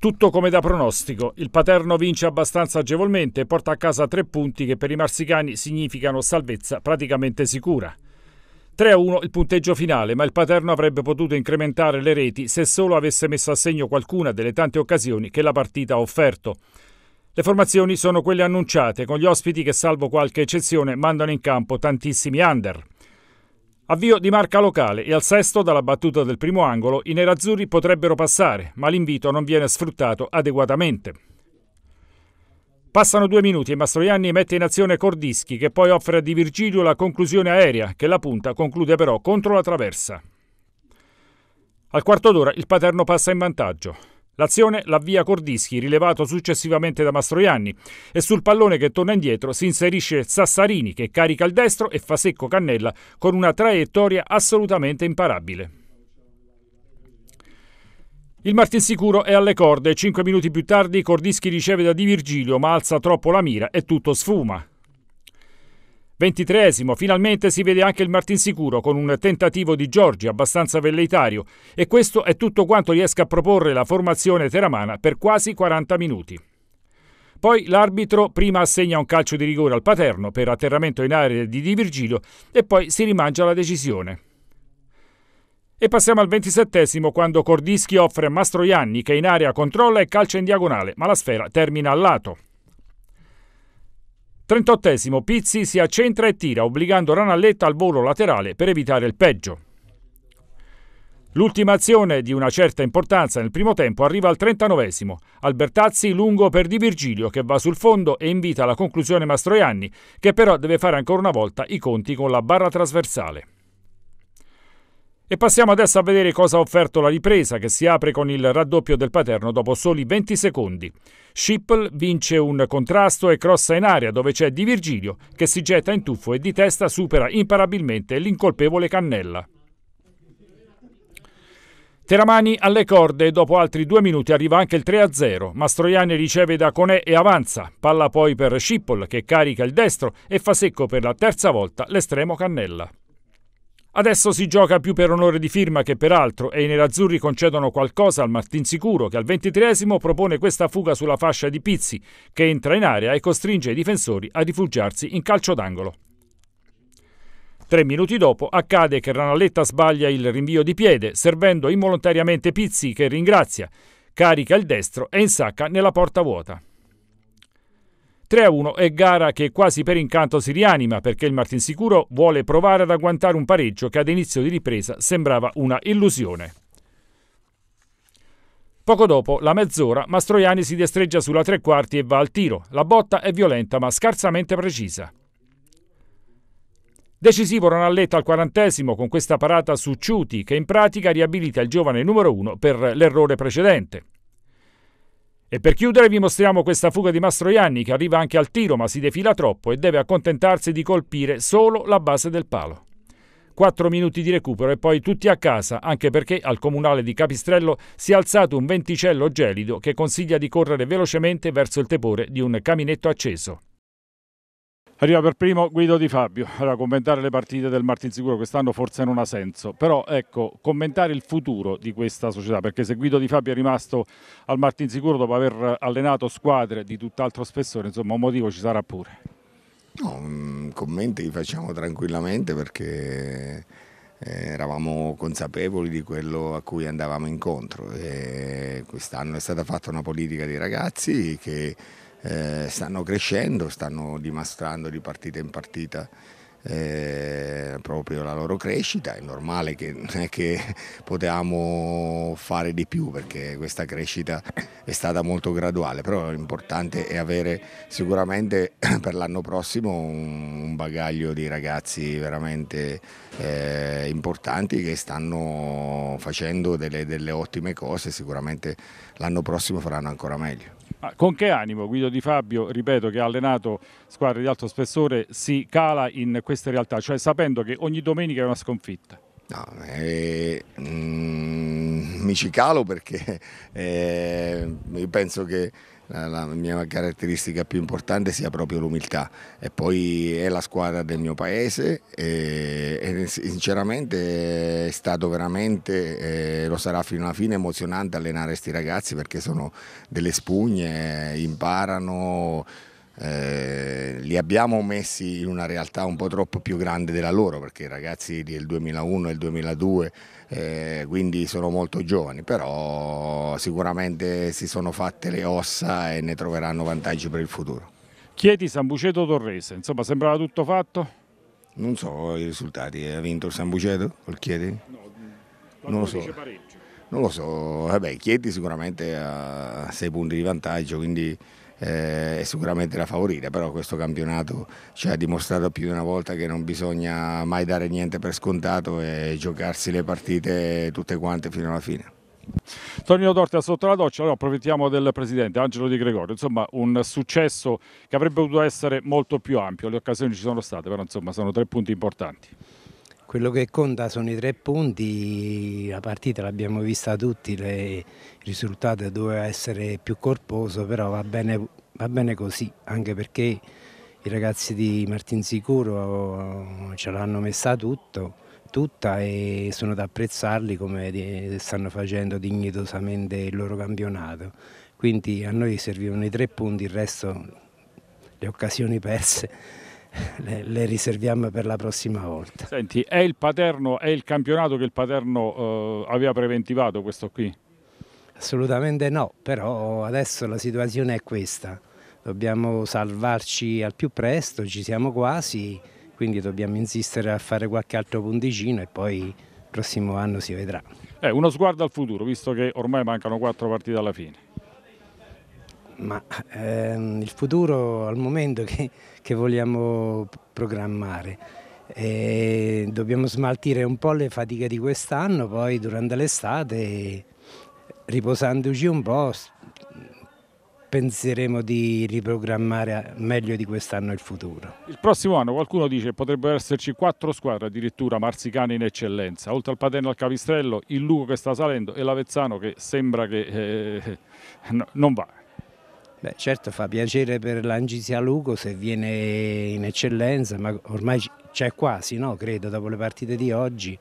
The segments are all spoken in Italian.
Tutto come da pronostico, il Paterno vince abbastanza agevolmente e porta a casa tre punti che per i marsicani significano salvezza praticamente sicura. 3-1 il punteggio finale, ma il Paterno avrebbe potuto incrementare le reti se solo avesse messo a segno qualcuna delle tante occasioni che la partita ha offerto. Le formazioni sono quelle annunciate, con gli ospiti che, salvo qualche eccezione, mandano in campo tantissimi under. Avvio di marca locale e al sesto dalla battuta del primo angolo i nerazzurri potrebbero passare, ma l'invito non viene sfruttato adeguatamente. Passano due minuti e Mastroianni mette in azione Cordischi che poi offre a Di Virgilio la conclusione aerea che la punta conclude però contro la traversa. Al quarto d'ora il Paterno passa in vantaggio. L'azione l'avvia Cordischi, rilevato successivamente da Mastroianni, e sul pallone che torna indietro si inserisce Sassarini che carica il destro e fa secco Cannella con una traiettoria assolutamente imparabile. Il martinsicuro è alle corde Cinque minuti più tardi Cordischi riceve da Di Virgilio ma alza troppo la mira e tutto sfuma. Ventitreesimo, finalmente si vede anche il Martinsicuro con un tentativo di Giorgi abbastanza velleitario e questo è tutto quanto riesca a proporre la formazione teramana per quasi 40 minuti. Poi l'arbitro prima assegna un calcio di rigore al Paterno per atterramento in area di Di Virgilio e poi si rimangia la decisione. E passiamo al ventisettesimo quando Cordischi offre a Mastroianni che in area controlla e calcia in diagonale, ma la sfera termina al lato. 38 Pizzi si accentra e tira, obbligando Ranalletta al volo laterale per evitare il peggio. L'ultima azione di una certa importanza nel primo tempo arriva al 39 Albertazzi lungo per Di Virgilio che va sul fondo e invita alla conclusione Mastroianni, che però deve fare ancora una volta i conti con la barra trasversale. E passiamo adesso a vedere cosa ha offerto la ripresa che si apre con il raddoppio del Paterno dopo soli 20 secondi. Schippel vince un contrasto e crossa in area dove c'è Di Virgilio che si getta in tuffo e di testa supera imparabilmente l'incolpevole Cannella. Teramani alle corde e dopo altri due minuti arriva anche il 3-0. Mastroianni riceve da Conè e avanza. Palla poi per Scippol che carica il destro e fa secco per la terza volta l'estremo Cannella. Adesso si gioca più per onore di firma che per altro e i nerazzurri concedono qualcosa al Martinsicuro che al ventitreesimo propone questa fuga sulla fascia di Pizzi che entra in area e costringe i difensori a rifugiarsi in calcio d'angolo. Tre minuti dopo accade che Ranalletta sbaglia il rinvio di piede, servendo involontariamente Pizzi che ringrazia, carica il destro e insacca nella porta vuota. 3-1 è gara che quasi per incanto si rianima perché il Martinsicuro vuole provare ad agguantare un pareggio che ad inizio di ripresa sembrava una illusione. Poco dopo, la mezz'ora, Mastroianni si destreggia sulla tre quarti e va al tiro. La botta è violenta ma scarsamente precisa. Decisivo Ronalletta al quarantesimo con questa parata su Ciuti che in pratica riabilita il giovane numero uno per l'errore precedente. E per chiudere vi mostriamo questa fuga di Mastroianni che arriva anche al tiro ma si defila troppo e deve accontentarsi di colpire solo la base del palo. 4 minuti di recupero e poi tutti a casa, anche perché al comunale di Capistrello si è alzato un venticello gelido che consiglia di correre velocemente verso il tepore di un caminetto acceso. Arriva per primo Guido Di Fabio. Allora, commentare le partite del Martinsicuro quest'anno forse non ha senso, però ecco, commentare il futuro di questa società, perché se Guido Di Fabio è rimasto al Martinsicuro dopo aver allenato squadre di tutt'altro spessore, insomma, un motivo ci sarà pure. No, mm, commenti li facciamo tranquillamente perché eh, eravamo consapevoli di quello a cui andavamo incontro. Quest'anno è stata fatta una politica dei ragazzi che eh, stanno crescendo, stanno dimostrando di partita in partita eh, proprio la loro crescita, è normale che non eh, è che potevamo fare di più perché questa crescita è stata molto graduale, però l'importante è avere sicuramente per l'anno prossimo un, un, bagaglio di ragazzi veramente eh, importanti che stanno facendo delle, delle ottime cose, sicuramente l'anno prossimo faranno ancora meglio. Ma con che animo Guido Di Fabio, ripeto, che ha allenato squadre di alto spessore, si cala in queste realtà, cioè sapendo che ogni domenica è una sconfitta? No, eh, mm, mi ci calo perché eh, io penso che eh, la, mia caratteristica più importante sia proprio l'umiltà e poi è la squadra del mio paese e, eh, e sinceramente è stato veramente, eh, lo sarà fino alla fine, emozionante allenare questi ragazzi perché sono delle spugne, imparano. Eh, li abbiamo messi in una realtà un po' troppo più grande della loro perché i ragazzi del 2001 e del 2002 eh, quindi sono molto giovani però sicuramente si sono fatte le ossa e ne troveranno vantaggi per il futuro Chieti, Sambuceto, Torrese insomma sembrava tutto fatto? Non so i risultati, ha vinto il Sambuceto col Chieti? No, non lo so. Non lo so, vabbè Chieti sicuramente ha 6 punti di vantaggio quindi eh, è sicuramente la favorita, però questo campionato ci ha dimostrato più di una volta che non bisogna mai dare niente per scontato e giocarsi le partite tutte quante fino alla fine. Tonino Torta sotto la doccia, allora approfittiamo del presidente Angelo Di Gregorio, insomma un successo che avrebbe potuto essere molto più ampio, le occasioni ci sono state, però insomma sono tre punti importanti. Quello che conta sono i tre punti, la partita l'abbiamo vista tutti, le, il risultato doveva essere più corposo, però va bene, va bene così, anche perché i ragazzi di Martin Sicuro eh, ce l'hanno messa tutto, tutta e sono da apprezzarli come stanno facendo dignitosamente il loro campionato. Quindi a noi servivano i tre punti, il resto le occasioni perse le, le, riserviamo per la prossima volta. Senti, è il, paterno, è il campionato che il Paterno eh, aveva preventivato questo qui? Assolutamente no, però adesso la situazione è questa. Dobbiamo salvarci al più presto, ci siamo quasi, quindi dobbiamo insistere a fare qualche altro punticino e poi il prossimo anno si vedrà. Eh, uno sguardo al futuro, visto che ormai mancano quattro partite alla fine. Ma ehm, il futuro al momento che, che vogliamo programmare. E ehm, dobbiamo smaltire un po' le fatiche di quest'anno, poi durante l'estate, riposandoci un po', penseremo di riprogrammare meglio di quest'anno il futuro. Il prossimo anno qualcuno dice potrebbero esserci quattro squadre addirittura marsicane in eccellenza, oltre al Paterno al Capistrello, il Lugo che sta salendo e l'Avezzano che sembra che eh, no, non va. Beh, certo fa piacere per l'Angizia Lugo se viene in eccellenza, ma ormai c'è quasi, no? credo, dopo le partite di oggi.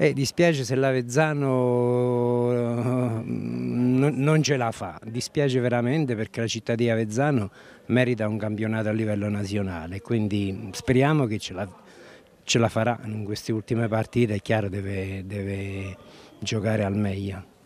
E dispiace se l'Avezzano mm, non ce la fa, dispiace veramente perché la città di Avezzano merita un campionato a livello nazionale, quindi speriamo che ce la, ce la farà in queste ultime partite, è chiaro deve, deve giocare al meglio.